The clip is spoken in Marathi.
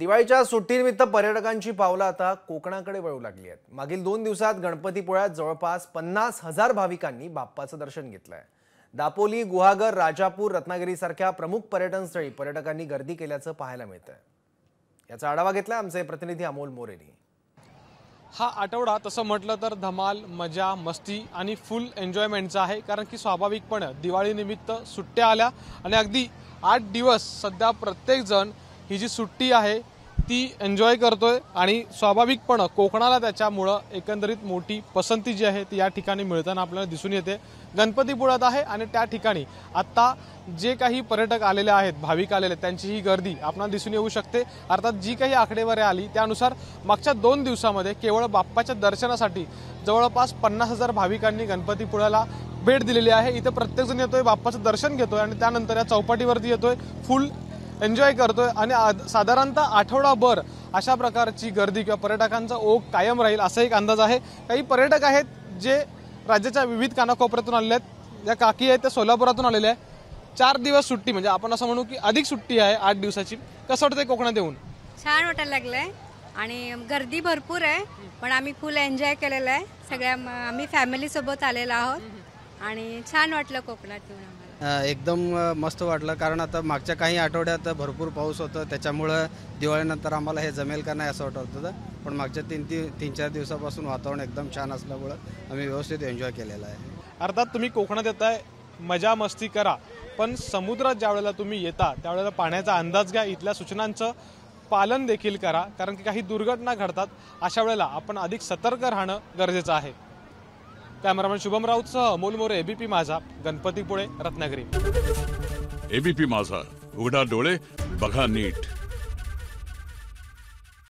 दिवाळीच्या सुट्टीनिमित्त पर्यटकांची पावलं आता कोकणाकडे वळू लागली आहेत मागील दोन दिवसात गणपतीपुळ्यात जवळपास पन्नास हजार भाविकांनी बाप्पाचं दर्शन घेतलं आहे दापोली गुहागर राजापूर रत्नागिरीसारख्या प्रमुख पर्यटनस्थळी पर्यटकांनी गर्दी केल्याचं पाहायला मिळतं याचा आढावा घेतला आमचे प्रतिनिधी अमोल मोरेनी हा आठवडा तसं म्हटलं तर धमाल मजा मस्ती आणि फुल एन्जॉयमेंटचा आहे कारण की स्वाभाविकपणे दिवाळीनिमित्त सुट्ट्या आल्या आणि अगदी आठ दिवस सध्या प्रत्येकजण ही जी सुट्टी आहे ती एन्जॉय करतोय आणि स्वाभाविकपणं कोकणाला त्याच्यामुळं एकंदरीत मोठी पसंती जी आहे ती या ठिकाणी मिळताना आपल्याला दिसून येते गणपतीपुळ्यात आहे आणि त्या ठिकाणी आत्ता जे काही पर्यटक आलेले आहेत भाविक आलेले त्यांची ही गर्दी आपल्याला दिसून येऊ शकते अर्थात जी काही आकडेवारी आली त्यानुसार मागच्या दोन दिवसामध्ये केवळ बाप्पाच्या दर्शनासाठी जवळपास पन्नास हजार भाविकांनी गणपतीपुळ्याला भेट दिलेली आहे इथं प्रत्येकजण येतोय बाप्पाचं दर्शन घेतोय आणि त्यानंतर या चौपाटीवरती येतोय फुल एन्जॉय करतोय आणि साधारणतः आठवडाभर अशा प्रकारची गर्दी किंवा पर्यटकांचा ओघ कायम राहील असा एक अंदाज आहे काही पर्यटक आहेत जे राज्याच्या विविध कानाकोपऱ्यातून आलेले आहेत ज्या काकी आहेत त्या सोलापुरातून आलेल्या आहेत चार दिवस सुट्टी म्हणजे आपण असं म्हणू की अधिक सुट्टी आहे आठ दिवसाची कसं वाटतंय कोकणात येऊन छान वाटायला लागलंय आणि गर्दी भरपूर आहे पण आम्ही फुल एन्जॉय केलेलं आहे सगळ्या आम्ही फॅमिलीसोबत आलेलो आहोत आणि छान वाटलं कोकणात येऊन एकदम मस्त वाटलं कारण आता मागच्या काही आठवड्यात भरपूर पाऊस होता त्याच्यामुळं दिवाळीनंतर आम्हाला हे जमेल का नाही असं वाटत होतं पण मागच्या तीन ती तीन चार दिवसापासून वातावरण एकदम छान असल्यामुळं आम्ही व्यवस्थित एन्जॉय केलेला आहे अर्थात तुम्ही कोकणात येताय मजा मस्ती करा पण समुद्रात ज्या वेळेला तुम्ही येता त्यावेळेला पाण्याचा अंदाज घ्या इथल्या सूचनांचं पालन देखील करा कारण की काही दुर्घटना घडतात अशा वेळेला आपण अधिक सतर्क राहणं गरजेचं आहे कॅमेरामॅन शुभम राऊतसह अमोल मोरे एबीपी माझा गणपतीपुळे रत्नागिरी एबीपी माझा उघडा डोळे बघा नीट